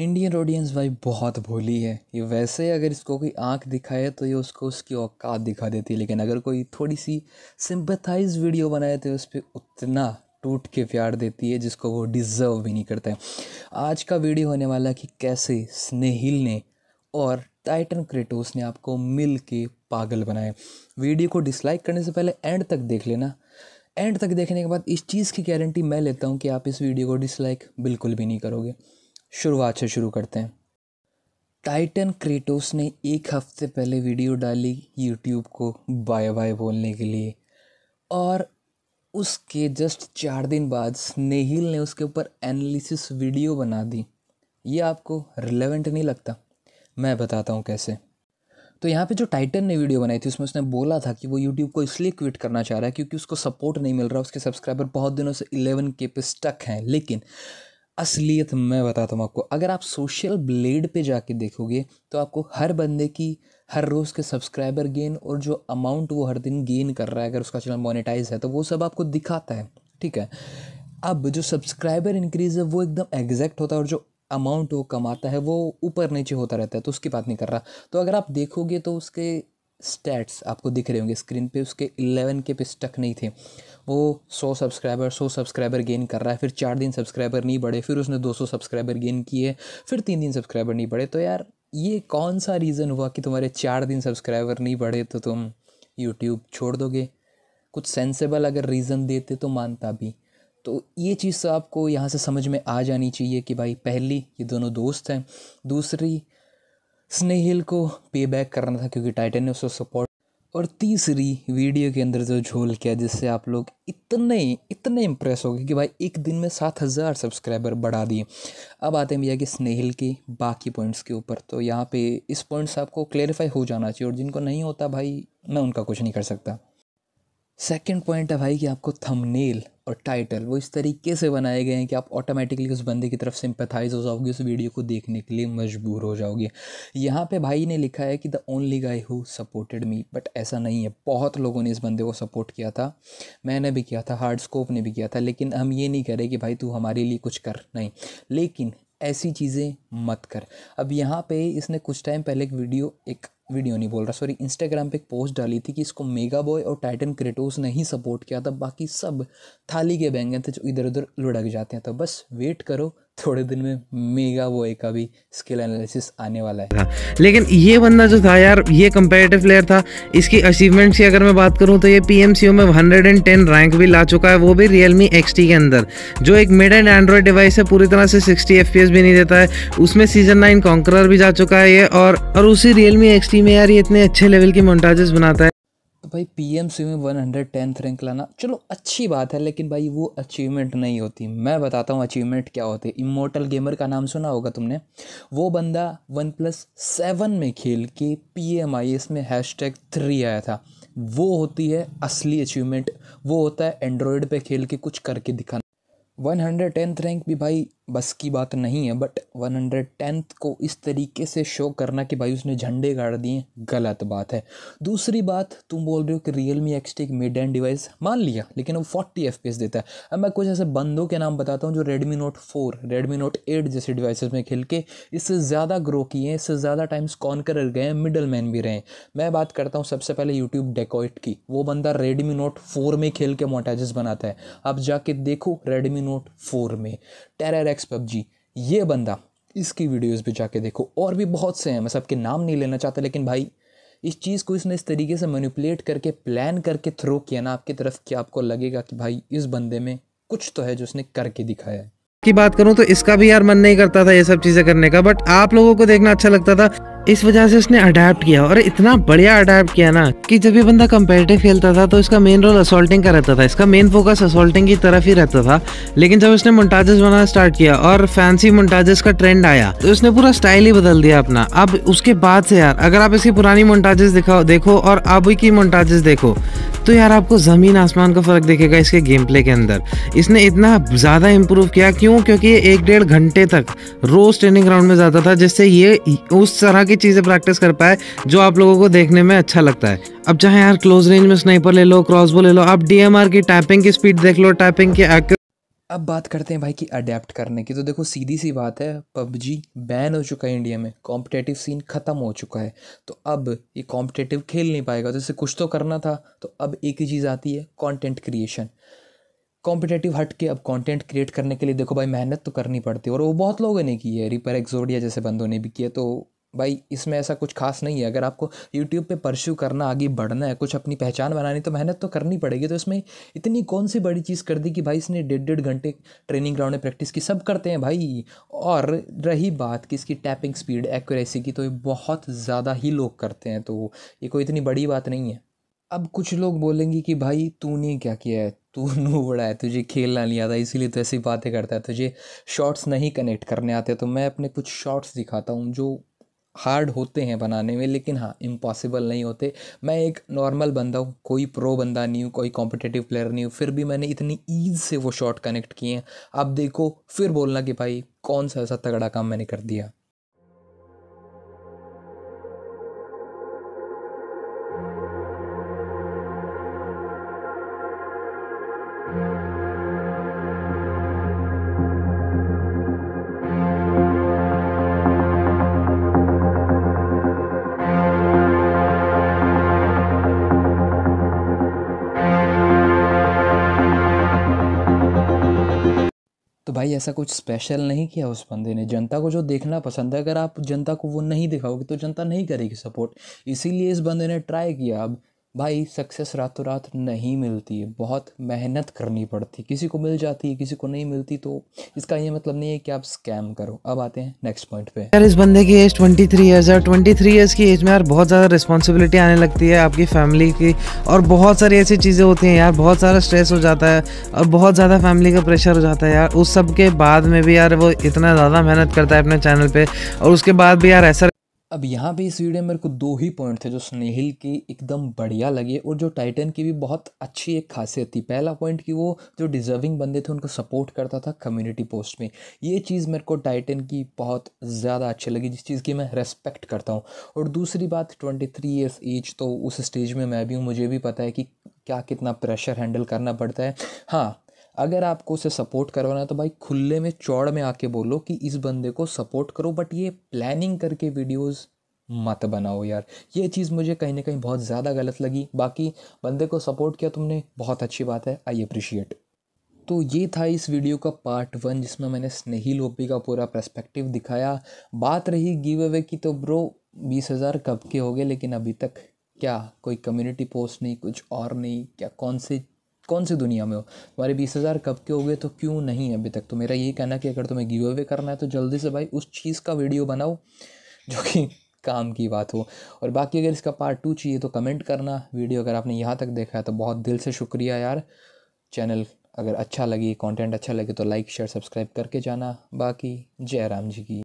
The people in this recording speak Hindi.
इंडियन ऑडियंस भाई बहुत भोली है ये वैसे ही अगर इसको कोई आँख दिखाए तो ये उसको उसकी औकात दिखा देती है लेकिन अगर कोई थोड़ी सी सिंपथाइज वीडियो बनाए तो उस पर उतना टूट के प्यार देती है जिसको वो डिज़र्व भी नहीं करता है आज का वीडियो होने वाला कि कैसे स्नेहिल ने और टाइटन क्रेटोस ने आपको मिल के पागल बनाए वीडियो को डिसलाइक करने से पहले एंड तक देख लेना एंड तक देखने के बाद इस चीज़ की गारंटी मैं लेता हूँ कि आप इस वीडियो को डिसलाइक बिल्कुल भी नहीं करोगे शुरुआत से शुरू करते हैं टाइटन क्रेटोस ने एक हफ्ते पहले वीडियो डाली यूट्यूब को बाय बाय बोलने के लिए और उसके जस्ट चार दिन बाद स्नेहिल ने उसके ऊपर एनालिसिस वीडियो बना दी ये आपको रिलेवेंट नहीं लगता मैं बताता हूँ कैसे तो यहाँ पे जो टाइटन ने वीडियो बनाई थी उसमें उसने बोला था कि वो यूट्यूब को इसलिए क्विट करना चाह रहा है क्योंकि उसको सपोर्ट नहीं मिल रहा उसके सब्सक्राइबर बहुत दिनों से इलेवन के पे स्टक हैं लेकिन असलियत मैं बताता हूँ आपको अगर आप सोशल ब्लेड पे जाके देखोगे तो आपको हर बंदे की हर रोज़ के सब्सक्राइबर गेन और जो अमाउंट वो हर दिन गेन कर रहा है अगर उसका चैनल मोनेटाइज है तो वो सब आपको दिखाता है ठीक है अब जो सब्सक्राइबर इंक्रीज है वो एकदम एग्जैक्ट होता है और जो अमाउंट वो कमाता है वो ऊपर नीचे होता रहता है तो उसकी बात नहीं कर रहा तो अगर आप देखोगे तो उसके स्टैट्स आपको दिख रहे होंगे स्क्रीन पे उसके इलेवन के पे स्टक नहीं थे वो सौ सब्सक्राइबर सौ सब्सक्राइबर गेन कर रहा है फिर चार दिन सब्सक्राइबर नहीं बढ़े फिर उसने दो सौ सब्सक्राइबर गेन किए फिर तीन दिन सब्सक्राइबर नहीं बढ़े तो यार ये कौन सा रीज़न हुआ कि तुम्हारे चार दिन सब्सक्राइबर नहीं बढ़े तो तुम यूट्यूब छोड़ दोगे कुछ सेंसेबल अगर रीज़न देते तो मानता भी तो ये चीज़ तो आपको यहाँ से समझ में आ जानी चाहिए कि भाई पहली ये दोनों दोस्त हैं दूसरी स्नेहिल को पे बैक करना था क्योंकि टाइटन ने उसको सपोर्ट और तीसरी वीडियो के अंदर जो झोल किया जिससे आप लोग इतने इतने इम्प्रेस हो गए कि भाई एक दिन में सात हज़ार सब्सक्राइबर बढ़ा दिए अब आते हैं भैया कि स्नेहिल के बाकी पॉइंट्स के ऊपर तो यहाँ पे इस पॉइंट्स आपको क्लेरिफाई हो जाना चाहिए और जिनको नहीं होता भाई मैं उनका कुछ नहीं कर सकता सेकंड पॉइंट है भाई कि आपको थंबनेल और टाइटल वो इस तरीके से बनाए गए हैं कि आप ऑटोमेटिकली उस बंदे की तरफ सिंपथाइज हो जाओगे उस वीडियो को देखने के लिए मजबूर हो जाओगे यहाँ पे भाई ने लिखा है कि the only guy who supported me but ऐसा नहीं है बहुत लोगों ने इस बंदे को सपोर्ट किया था मैंने भी किया था हार्ड स्कोप ने भी किया था लेकिन हम ये नहीं करें कि भाई तू हमारे लिए कुछ कर नहीं लेकिन ऐसी चीज़ें मत कर अब यहाँ पे इसने कुछ टाइम पहले एक वीडियो एक वीडियो नहीं बोल रहा सॉरी इंस्टाग्राम पे एक पोस्ट डाली थी कि इसको मेगा बॉय और टाइटन क्रेटोस ने ही सपोर्ट किया था बाकी सब थाली के बैंगन थे जो इधर उधर लुढ़क जाते हैं तो बस वेट करो थोड़े दिन में मेगा वोए का भी स्किल एनालिसिस आने वाला है लेकिन ये बंदा जो था यार ये कंपेरेटिव प्लेयर था इसकी अचीवमेंट्स की अगर मैं बात करूँ तो ये पी में 110 रैंक भी ला चुका है वो भी रियल मी के अंदर जो एक मिड एंड एंड्रॉयड डिवाइस है पूरी तरह से सिक्सटी एफ भी नहीं देता है उसमें सीजन नाइन कॉन्करर भी जा चुका है ये और, और उसी रियल मी में यार ये इतने अच्छे लेवल की मोन्टाजेस बनाता है भाई पी एम सी में वन हंड्रेड टेंथ रैंक लाना चलो अच्छी बात है लेकिन भाई वो अचीवमेंट नहीं होती मैं बताता हूँ अचीवमेंट क्या होती है इमोटल गेमर का नाम सुना होगा तुमने वो बंदा वन प्लस सेवन में खेल के पी एम आई एस में हैश टैग थ्री आया था वो होती है असली अचीवमेंट वो होता है एंड्रॉयड पे खेल के कुछ करके दिखाना वन हंड्रेड टेंथ रैंक भी भाई बस की बात नहीं है बट वन हंड्रेड टेंथ को इस तरीके से शो करना कि भाई उसने झंडे गाड़ दिए गलत बात है दूसरी बात तुम बोल रहे हो कि रियल मी एक्सटी एक मिड एंड डिवाइस मान लिया लेकिन वो फोर्टी एफ देता है अब मैं कुछ ऐसे बंदों के नाम बताता हूँ जो Redmi Note four Redmi Note eight जैसे डिवाइसेस में खेल के इससे ज़्यादा ग्रो किए हैं इससे ज़्यादा टाइम्स कॉन कर गए हैं मिडल मैन भी रहे हैं मैं बात करता हूँ सबसे पहले यूट्यूब डेकोइट की वो बंदा रेडमी नोट फोर में खेल के मोटाजेस बनाता है अब जाके देखो रेडमी नोट फोर में टेरर एक्स पबजी ये बंदा इसकी वीडियोस भी जाके देखो और भी बहुत से हैं मैं सबके नाम नहीं लेना चाहता लेकिन भाई इस चीज़ को इसने इस तरीके से मैनिपुलेट करके प्लान करके थ्रो किया ना आपकी तरफ कि आपको लगेगा कि भाई इस बंदे में कुछ तो है जो उसने करके दिखाया है की बात करूं तो इसका भी यार मन नहीं करता था ये सब चीज़ें करने का बट आप लोगों को देखना अच्छा लगता था इस वजह से उसने अडेप्ट किया और इतना बढ़िया अडेप्ट किया ना कि जब ये बंदा कंपेरेटिव खेलता था तो इसका मेन रोल असोल्टिंग का रहता था इसका मेन फोकस असोल्टिंग की तरफ ही रहता था लेकिन जब उसने मोन्टाजेस बनाना स्टार्ट किया और फैंसी मोन्टाजेस का ट्रेंड आया तो उसने पूरा स्टाइल ही बदल दिया अपना अब उसके बाद से यार अगर आप इसकी पुरानी मोन्टाजेस देखो और अब की मोन्टाजेस देखो तो यार आपको ज़मीन आसमान का फ़र्क देखेगा इसके गेम प्ले के अंदर इसने इतना ज़्यादा इंप्रूव किया क्यों क्योंकि एक डेढ़ घंटे तक रोज़ ट्रेनिंग ग्राउंड में जाता था जिससे ये उस तरह की चीज़ें प्रैक्टिस कर पाए जो आप लोगों को देखने में अच्छा लगता है अब चाहे यार क्लोज रेंज में स्नाइपर ले लो क्रॉसबो ले लो आप डीएमआर की टैपिंग की स्पीड देख लो टैपिंग की अब बात करते हैं भाई कि अडेप्ट करने की तो देखो सीधी सी बात है पबजी बैन हो चुका है इंडिया में कॉम्पिटेटिव सीन ख़त्म हो चुका है तो अब ये कॉम्पिटेटिव खेल नहीं पाएगा तो इसे कुछ तो करना था तो अब एक ही चीज़ आती है कंटेंट क्रिएशन कॉम्पिटेटिव हट के अब कंटेंट क्रिएट करने के लिए देखो भाई मेहनत तो करनी पड़ती है और वो बहुत लोगों ने की है रिपर एक्जोडिया जैसे बंदों ने भी किया तो भाई इसमें ऐसा कुछ खास नहीं है अगर आपको यूट्यूब पे परस्यू करना आगे बढ़ना है कुछ अपनी पहचान बनानी तो मेहनत तो करनी पड़ेगी तो इसमें इतनी कौन सी बड़ी चीज़ कर दी कि भाई इसने डेढ़ डेढ़ घंटे ट्रेनिंग ग्राउंड में प्रैक्टिस की सब करते हैं भाई और रही बात कि इसकी टैपिंग स्पीड एक्यूरेसी की तो ये बहुत ज़्यादा ही लोग करते हैं तो ये कोई इतनी बड़ी बात नहीं है अब कुछ लोग बोलेंगे कि भाई तूने क्या किया है तू नू बड़ा है तुझे खेलना नहीं आता इसीलिए तो ऐसी बातें करता है तुझे शॉट्स नहीं कनेक्ट करने आते तो मैं अपने कुछ शॉट्स दिखाता हूँ जो हार्ड होते हैं बनाने में लेकिन हाँ इम्पॉसिबल नहीं होते मैं एक नॉर्मल बंदा हूँ कोई प्रो बंदा नहीं हूँ कोई कॉम्पिटेटिव प्लेयर नहीं हूँ फिर भी मैंने इतनी ईज से वो शॉट कनेक्ट किए हैं अब देखो फिर बोलना कि भाई कौन सा ऐसा तगड़ा काम मैंने कर दिया तो भाई ऐसा कुछ स्पेशल नहीं किया उस बंदे ने जनता को जो देखना पसंद है अगर आप जनता को वो नहीं दिखाओगे तो जनता नहीं करेगी सपोर्ट इसीलिए इस बंदे ने ट्राई किया अब भाई सक्सेस रातों रात नहीं मिलती है बहुत मेहनत करनी पड़ती है किसी को मिल जाती है किसी को नहीं मिलती तो इसका ये मतलब नहीं है कि आप स्कैम करो अब आते हैं नेक्स्ट पॉइंट पे यार इस बंदे की एज 23 थ्री ईयर्स है 23 थ्री ईयर्स की एज में यार बहुत ज़्यादा रिस्पॉन्सिबिलिटी आने लगती है आपकी फैमिली की और बहुत सारी ऐसी चीज़ें होती हैं यार बहुत सारा स्ट्रेस हो जाता है और बहुत ज़्यादा फैमिली का प्रेशर हो जाता है यार उस सब के बाद में भी यार वो इतना ज़्यादा मेहनत करता है अपने चैनल पर और उसके बाद भी यार ऐसा अब यहाँ पे इस वीडियो में मेरे को दो ही पॉइंट थे जो स्नेहिल की एकदम बढ़िया लगे और जो टाइटन की भी बहुत अच्छी एक खासियत थी पहला पॉइंट कि वो जो डिज़र्विंग बंदे थे उनको सपोर्ट करता था कम्युनिटी पोस्ट में ये चीज़ मेरे को टाइटन की बहुत ज़्यादा अच्छी लगी जिस चीज़ की मैं रेस्पेक्ट करता हूँ और दूसरी बात ट्वेंटी थ्री ईयर्स एज तो उस स्टेज में मैं भी हूँ मुझे भी पता है कि क्या कितना प्रेशर हैंडल करना पड़ता है हाँ अगर आपको उसे सपोर्ट करवाना है तो भाई खुले में चौड़ में आके बोलो कि इस बंदे को सपोर्ट करो बट ये प्लानिंग करके वीडियोस मत बनाओ यार ये चीज़ मुझे कहीं ना कहीं बहुत ज़्यादा गलत लगी बाकी बंदे को सपोर्ट किया तुमने बहुत अच्छी बात है आई अप्रिशिएट तो ये था इस वीडियो का पार्ट वन जिसमें मैंने स्नेहिल ओपी का पूरा पर्सपेक्टिव दिखाया बात रही गिव अवे की तो ब्रो बीस हज़ार कब के हो गए लेकिन अभी तक क्या कोई कम्युनिटी पोस्ट नहीं कुछ और नहीं क्या कौन सी कौन सी दुनिया में हो तुम्हारे बीस हज़ार कब के हो गए तो क्यों नहीं अभी तक तो मेरा यही कहना है कि अगर तुम्हें गिव अवे करना है तो जल्दी से भाई उस चीज़ का वीडियो बनाओ जो कि काम की बात हो और बाकी अगर इसका पार्ट टू चाहिए तो कमेंट करना वीडियो अगर आपने यहाँ तक देखा है तो बहुत दिल से शुक्रिया यार चैनल अगर अच्छा लगे कंटेंट अच्छा लगे तो लाइक शेयर सब्सक्राइब करके जाना बाकी जय राम जी की